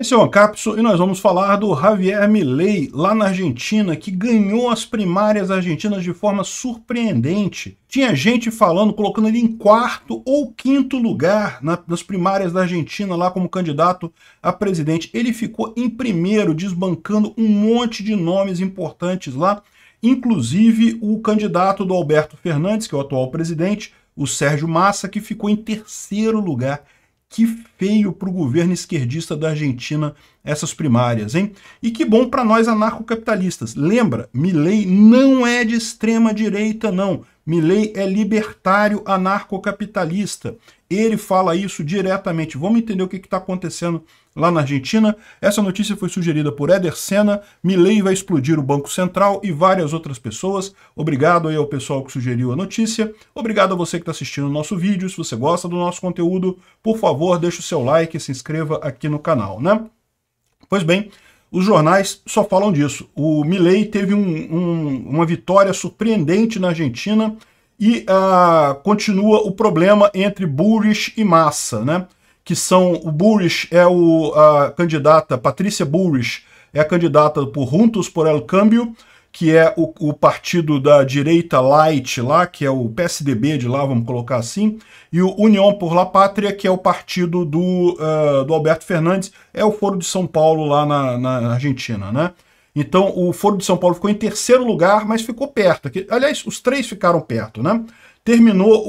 Esse é o Ancapso e nós vamos falar do Javier Milei, lá na Argentina, que ganhou as primárias argentinas de forma surpreendente. Tinha gente falando, colocando ele em quarto ou quinto lugar nas primárias da Argentina, lá como candidato a presidente. Ele ficou em primeiro, desbancando um monte de nomes importantes lá, inclusive o candidato do Alberto Fernandes, que é o atual presidente, o Sérgio Massa, que ficou em terceiro lugar que feio para o governo esquerdista da Argentina essas primárias, hein? E que bom para nós anarcocapitalistas. Lembra, Milley não é de extrema direita, não. Milley é libertário anarcocapitalista. Ele fala isso diretamente. Vamos entender o que está acontecendo lá na Argentina. Essa notícia foi sugerida por Eder Senna. Milley vai explodir o Banco Central e várias outras pessoas. Obrigado aí ao pessoal que sugeriu a notícia. Obrigado a você que está assistindo o nosso vídeo. Se você gosta do nosso conteúdo, por favor, deixe o seu like e se inscreva aqui no canal, né? Pois bem, os jornais só falam disso. O Milley teve um, um, uma vitória surpreendente na Argentina e uh, continua o problema entre Burris e Massa, né? Que são o Burris é o, a candidata, Patrícia Burris é a candidata por Juntos por El Câmbio, que é o, o, partido da direita light lá, que é o PSDB de lá, vamos colocar assim, e o União por La Pátria, que é o partido do, uh, do Alberto Fernandes, é o Foro de São Paulo lá na, na Argentina, né? Então, o Foro de São Paulo ficou em terceiro lugar, mas ficou perto. aliás, os três ficaram perto, né? Terminou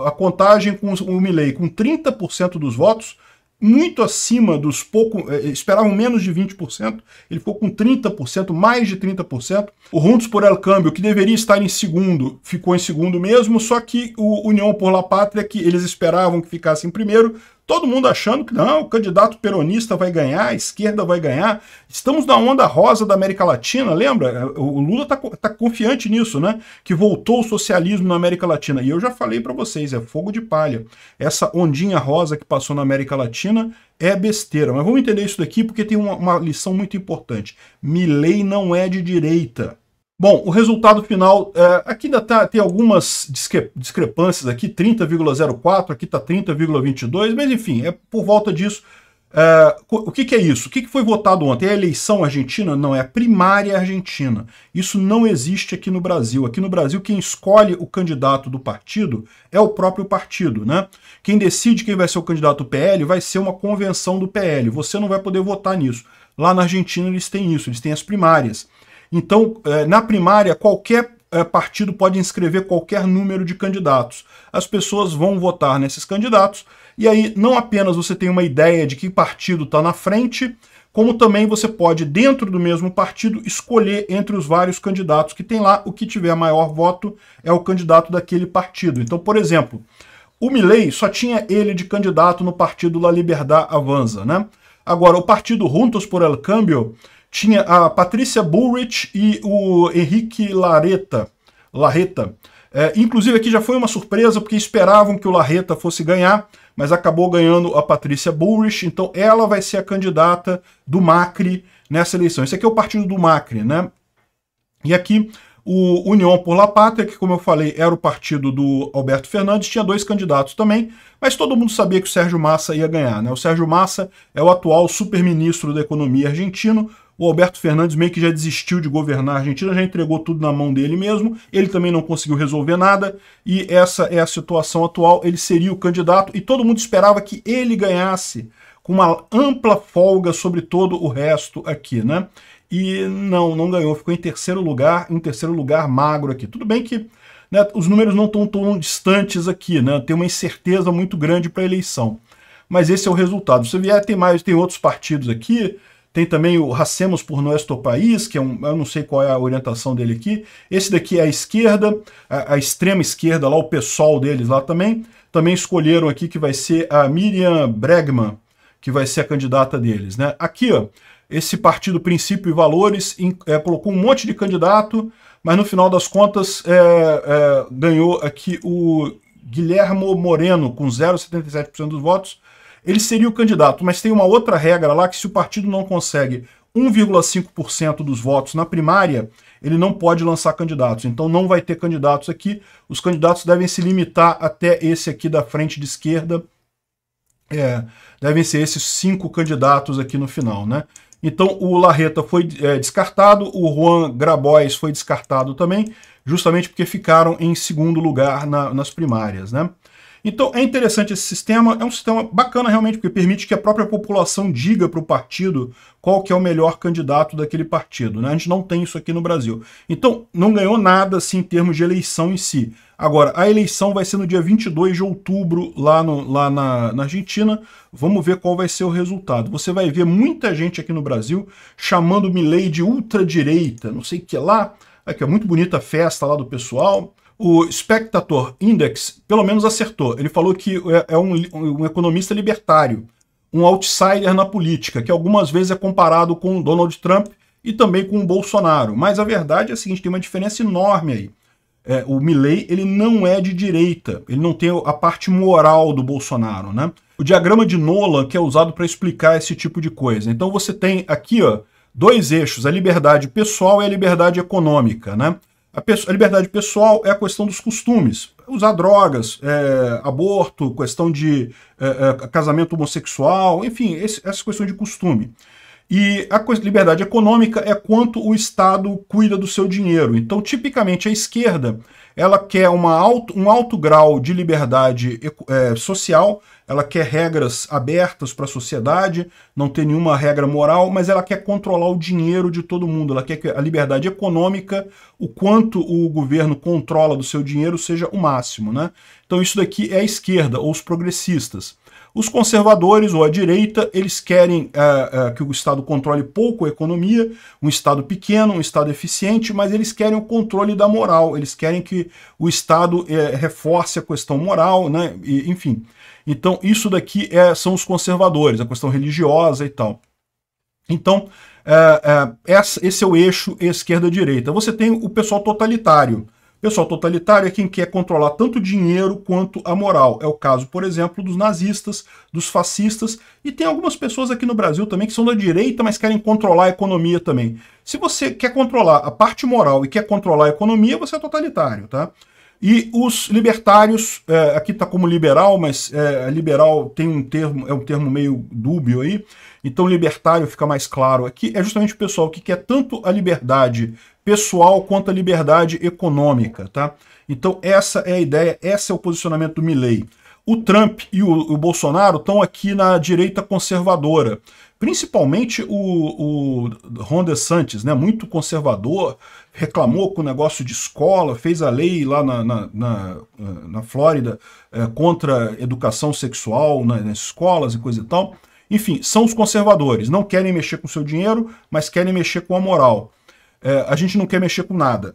o, a contagem com o Milley com 30% dos votos, muito acima dos pouco, eh, eh, esperavam menos de 20%, ele ficou com 30%, mais de 30%. O Runtos por El Câmbio, que deveria estar em segundo, ficou em segundo mesmo, só que o União por La Pátria, que eles esperavam que ficasse em primeiro, Todo mundo achando que não, o candidato peronista vai ganhar, a esquerda vai ganhar. Estamos na onda rosa da América Latina, lembra? O Lula está tá confiante nisso, né? Que voltou o socialismo na América Latina. E eu já falei para vocês, é fogo de palha. Essa ondinha rosa que passou na América Latina é besteira. Mas vamos entender isso daqui porque tem uma, uma lição muito importante. Milley não é de direita. Bom, o resultado final, é, aqui ainda tá, tem algumas discrepâncias aqui, 30,04, aqui está 30,22, mas enfim, é por volta disso. É, o que, que, é isso? O que, que foi votado ontem? É a eleição argentina? Não, é a primária argentina. Isso não existe aqui no Brasil. Aqui no Brasil, quem escolhe o candidato do partido é o próprio partido, né? Quem decide quem vai ser o candidato do PL vai ser uma convenção do PL. Você não vai poder votar nisso. Lá na Argentina eles têm isso, eles têm as primárias. Então, eh, na primária, qualquer eh, partido pode inscrever qualquer número de candidatos. As pessoas vão votar nesses candidatos, e aí não apenas você tem uma ideia de que partido está na frente, como também você pode, dentro do mesmo partido, escolher entre os vários candidatos que tem lá, o que tiver maior voto é o candidato daquele partido. Então, por exemplo, o Milley só tinha ele de candidato no partido La Liberdade Avanza, né? Agora, o partido Juntos por El Cambio tinha a Patrícia Bullrich e o Henrique Lareta. Larreta. É, inclusive aqui já foi uma surpresa, porque esperavam que o Larreta fosse ganhar, mas acabou ganhando a Patrícia Bullrich, então ela vai ser a candidata do Macri nessa eleição. Esse aqui é o partido do Macri, né? E aqui o União por La Pátria, que como eu falei, era o partido do Alberto Fernandes, tinha dois candidatos também, mas todo mundo sabia que o Sérgio Massa ia ganhar, né? O Sérgio Massa é o atual super-ministro da Economia argentino, o Alberto Fernandes meio que já desistiu de governar a Argentina, já entregou tudo na mão dele mesmo. Ele também não conseguiu resolver nada e essa é a situação atual. Ele seria o candidato e todo mundo esperava que ele ganhasse com uma ampla folga sobre todo o resto aqui, né? E não, não ganhou, ficou em terceiro lugar, em terceiro lugar magro aqui. Tudo bem que né, os números não estão tão distantes aqui, né? Tem uma incerteza muito grande para a eleição. Mas esse é o resultado. Se vier, tem mais, tem outros partidos aqui, tem também o Racemos por Nuestro País, que é um, eu não sei qual é a orientação dele aqui. Esse daqui é a esquerda, a, a extrema esquerda lá, o pessoal deles lá também. Também escolheram aqui que vai ser a Miriam Bregman, que vai ser a candidata deles, né? Aqui, ó, esse partido Princípio e Valores in, é, colocou um monte de candidato, mas no final das contas é, é, ganhou aqui o Guilhermo Moreno com 0,77% dos votos, ele seria o candidato, mas tem uma outra regra lá que se o partido não consegue 1,5% dos votos na primária, ele não pode lançar candidatos. Então não vai ter candidatos aqui. Os candidatos devem se limitar até esse aqui da frente de esquerda. É, devem ser esses cinco candidatos aqui no final, né? Então o Larreta foi é, descartado, o Juan Grabois foi descartado também, justamente porque ficaram em segundo lugar na, nas primárias, né? Então é interessante esse sistema, é um sistema bacana realmente, porque permite que a própria população diga para o partido qual que é o melhor candidato daquele partido. Né? A gente não tem isso aqui no Brasil. Então não ganhou nada assim em termos de eleição em si. Agora, a eleição vai ser no dia 22 de outubro lá, no, lá na, na Argentina. Vamos ver qual vai ser o resultado. Você vai ver muita gente aqui no Brasil chamando Milei de ultradireita, não sei o que lá. Aqui é muito bonita a festa lá do pessoal o Spectator Index pelo menos acertou. Ele falou que é, é um, um, economista libertário, um outsider na política, que algumas vezes é comparado com Donald Trump e também com o Bolsonaro. Mas a verdade é a seguinte, tem uma diferença enorme aí. É, o Milley ele não é de direita, ele não tem a parte moral do Bolsonaro, né? O diagrama de Nolan que é usado para explicar esse tipo de coisa. Então você tem aqui, ó, dois eixos, a liberdade pessoal e a liberdade econômica, né? A, a, liberdade pessoal é a questão dos costumes. Usar drogas, é, aborto, questão de é, é, casamento homossexual, enfim, essas questões de costume. E a liberdade econômica é quanto o Estado cuida do seu dinheiro. Então, tipicamente, a esquerda ela quer uma alto, um alto grau de liberdade é, social, ela quer regras abertas para a sociedade, não tem nenhuma regra moral, mas ela quer controlar o dinheiro de todo mundo, ela quer a liberdade econômica, o quanto o governo controla do seu dinheiro seja o máximo. Né? Então, isso daqui é a esquerda, ou os progressistas. Os conservadores ou a direita, eles querem é, é, que o Estado controle pouco a economia, um Estado pequeno, um Estado eficiente, mas eles querem o controle da moral, eles querem que o Estado é, reforce a questão moral, né? E, enfim. Então, isso daqui é, são os conservadores, a questão religiosa e tal. Então, esse é o eixo esquerda-direita. Você tem o pessoal totalitário, Pessoal totalitário é quem quer controlar tanto dinheiro quanto a moral. É o caso, por exemplo, dos nazistas, dos fascistas e tem algumas pessoas aqui no Brasil também que são da direita, mas querem controlar a economia também. Se você quer controlar a parte moral e quer controlar a economia, você é totalitário, tá? E os libertários, é, aqui está como liberal, mas é, liberal tem um termo, é um termo meio dúbio aí, então libertário fica mais claro aqui, é justamente o pessoal que quer tanto a liberdade pessoal quanto à liberdade econômica. Tá? Então essa é a ideia, esse é o posicionamento do Milley. O Trump e o, o Bolsonaro estão aqui na direita conservadora, principalmente o, o Ron DeSantis, né, muito conservador, reclamou com o negócio de escola, fez a lei lá na, na, na, na Flórida é, contra educação sexual nas escolas e coisa e tal. Enfim, são os conservadores, não querem mexer com o seu dinheiro, mas querem mexer com a moral é, a gente não quer mexer com nada,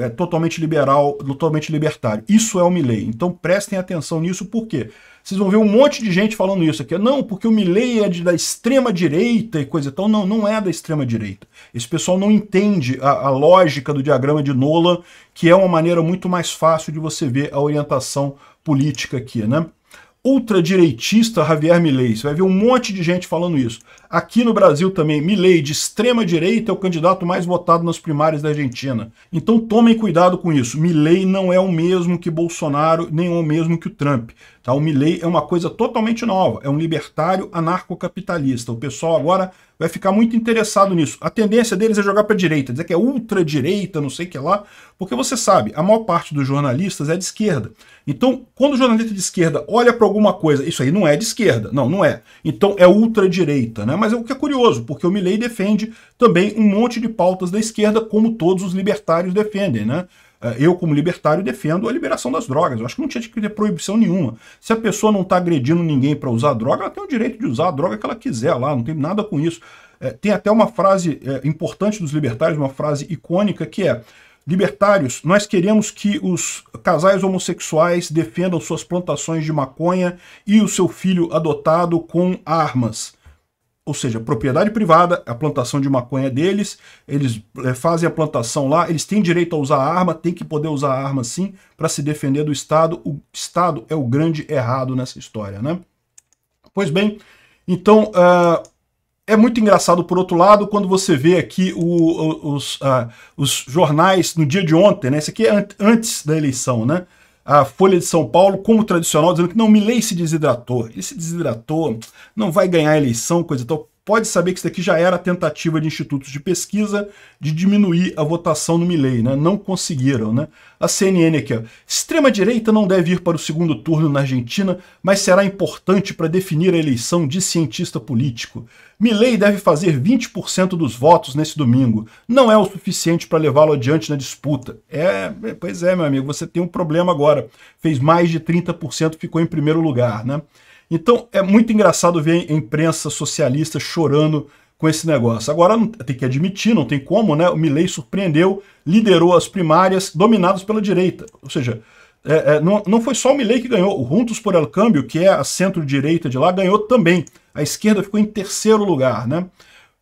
é totalmente liberal, totalmente libertário. Isso é o Milley. Então prestem atenção nisso, por quê? Vocês vão ver um monte de gente falando isso aqui. Não, porque o Milley é de, da extrema direita e coisa e tal. Não, não é da extrema direita. Esse pessoal não entende a, a lógica do diagrama de Nola, que é uma maneira muito mais fácil de você ver a orientação política aqui, né? ultradireitista Javier Milley Você vai ver um monte de gente falando isso. Aqui no Brasil também, Milei, de extrema direita, é o candidato mais votado nas primárias da Argentina. Então tomem cuidado com isso. Milei não é o mesmo que Bolsonaro, nem é o mesmo que o Trump. Tá? O Milley é uma coisa totalmente nova, é um libertário anarcocapitalista. O pessoal agora vai ficar muito interessado nisso. A tendência deles é jogar para a direita, dizer que é ultradireita, não sei o que lá, porque você sabe, a maior parte dos jornalistas é de esquerda. Então, quando o jornalista de esquerda olha para alguma coisa, isso aí não é de esquerda, não, não é. Então é ultradireita, né? Mas é o que é curioso, porque o Milley defende também um monte de pautas da esquerda, como todos os libertários defendem, né? É, eu, como libertário, defendo a liberação das drogas. Eu acho que não tinha que ter proibição nenhuma. Se a pessoa não está agredindo ninguém para usar droga, ela tem o direito de usar a droga que ela quiser lá, não tem nada com isso. É, tem até uma frase é, importante dos libertários, uma frase icônica, que é Libertários, nós queremos que os casais homossexuais defendam suas plantações de maconha e o seu filho adotado com armas ou seja, propriedade privada, é a plantação de maconha deles, eles é, fazem a plantação lá, eles têm direito a usar arma, tem que poder usar arma sim para se defender do Estado. O Estado é o grande errado nessa história, né? Pois bem, então uh, é muito engraçado, por outro lado, quando você vê aqui o, o, os, uh, os jornais no dia de ontem, né? Isso aqui é antes da eleição, né? a Folha de São Paulo, como tradicional, dizendo que não, Milley se desidratou. Ele se desidratou, não vai ganhar a eleição, coisa e tal pode saber que isso daqui já era tentativa de institutos de pesquisa de diminuir a votação no Milley, né? Não conseguiram, né? A CNN aqui, ó. Extrema-direita não deve ir para o segundo turno na Argentina, mas será importante para definir a eleição de cientista político. Milley deve fazer 20% dos votos nesse domingo. Não é o suficiente para levá-lo adiante na disputa. É, é pois é, meu amigo, você tem um problema agora. Fez mais de 30%, ficou em primeiro lugar, né? Então é muito engraçado ver a imprensa socialista chorando com esse negócio. Agora tem que admitir, não tem como, né? O Milley surpreendeu, liderou as primárias dominadas pela direita. Ou seja, é, é, não, não foi só o Milley que ganhou, o Juntos por El Câmbio, que é a centro-direita de lá, ganhou também. A esquerda ficou em terceiro lugar, né?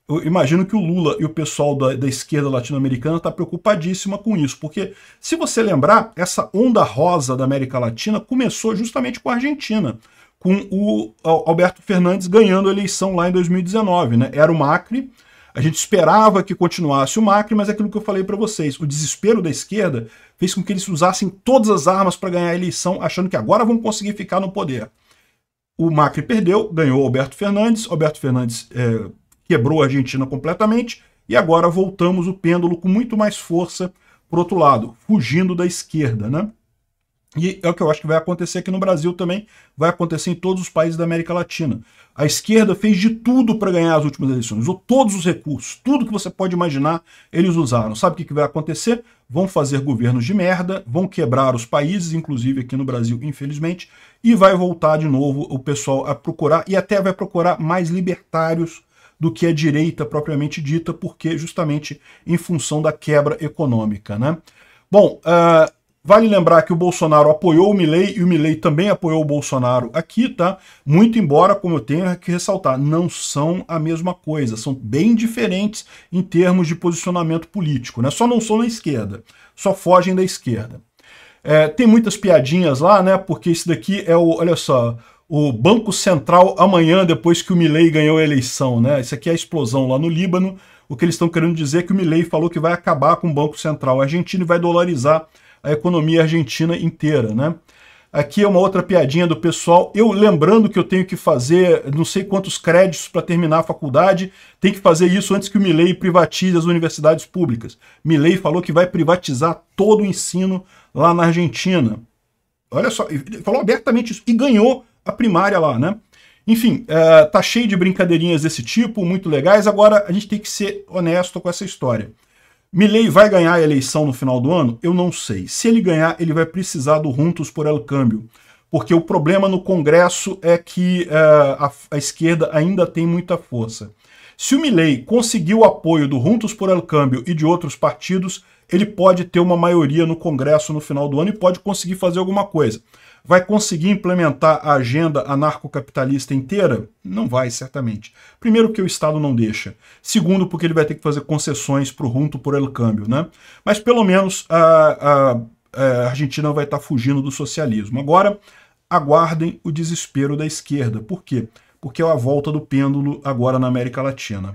Eu imagino que o Lula e o pessoal da, da esquerda latino-americana está preocupadíssima com isso, porque, se você lembrar, essa onda rosa da América Latina começou justamente com a Argentina com o Alberto Fernandes ganhando a eleição lá em 2019. Né? Era o Macri, a gente esperava que continuasse o Macri, mas é aquilo que eu falei para vocês, o desespero da esquerda fez com que eles usassem todas as armas para ganhar a eleição, achando que agora vão conseguir ficar no poder. O Macri perdeu, ganhou Alberto Fernandes, Alberto Fernandes é, quebrou a Argentina completamente, e agora voltamos o pêndulo com muito mais força para outro lado, fugindo da esquerda, né? E é o que eu acho que vai acontecer aqui no Brasil também, vai acontecer em todos os países da América Latina. A esquerda fez de tudo para ganhar as últimas eleições, usou todos os recursos, tudo que você pode imaginar, eles usaram. Sabe o que, que vai acontecer? Vão fazer governos de merda, vão quebrar os países, inclusive aqui no Brasil, infelizmente, e vai voltar de novo o pessoal a procurar, e até vai procurar mais libertários do que a direita propriamente dita, porque justamente em função da quebra econômica, né? Bom, uh, Vale lembrar que o Bolsonaro apoiou o Milley e o Milley também apoiou o Bolsonaro aqui, tá? Muito embora, como eu tenho que ressaltar, não são a mesma coisa, são bem diferentes em termos de posicionamento político, né? Só não são na esquerda, só fogem da esquerda. É, tem muitas piadinhas lá, né? Porque esse daqui é o, olha só, o Banco Central amanhã depois que o Milley ganhou a eleição, né? Isso aqui é a explosão lá no Líbano. O que eles estão querendo dizer é que o Milley falou que vai acabar com o Banco Central argentino e vai dolarizar a economia argentina inteira, né? Aqui é uma outra piadinha do pessoal. Eu lembrando que eu tenho que fazer não sei quantos créditos para terminar a faculdade, tem que fazer isso antes que o Milley privatize as universidades públicas. Milley falou que vai privatizar todo o ensino lá na Argentina. Olha só, ele falou abertamente isso e ganhou a primária lá, né? Enfim, uh, tá cheio de brincadeirinhas desse tipo, muito legais. Agora a gente tem que ser honesto com essa história. Milley vai ganhar a eleição no final do ano? Eu não sei. Se ele ganhar, ele vai precisar do Juntos por El Câmbio, porque o problema no Congresso é que eh, a, a, esquerda ainda tem muita força. Se o Milley conseguir o apoio do Juntos por El Câmbio e de outros partidos, ele pode ter uma maioria no Congresso no final do ano e pode conseguir fazer alguma coisa. Vai conseguir implementar a agenda anarcocapitalista inteira? Não vai, certamente. Primeiro, porque o Estado não deixa. Segundo, porque ele vai ter que fazer concessões para o junto por el câmbio. Né? Mas pelo menos a, a, a Argentina vai estar tá fugindo do socialismo. Agora, aguardem o desespero da esquerda. Por quê? Porque é a volta do pêndulo agora na América Latina.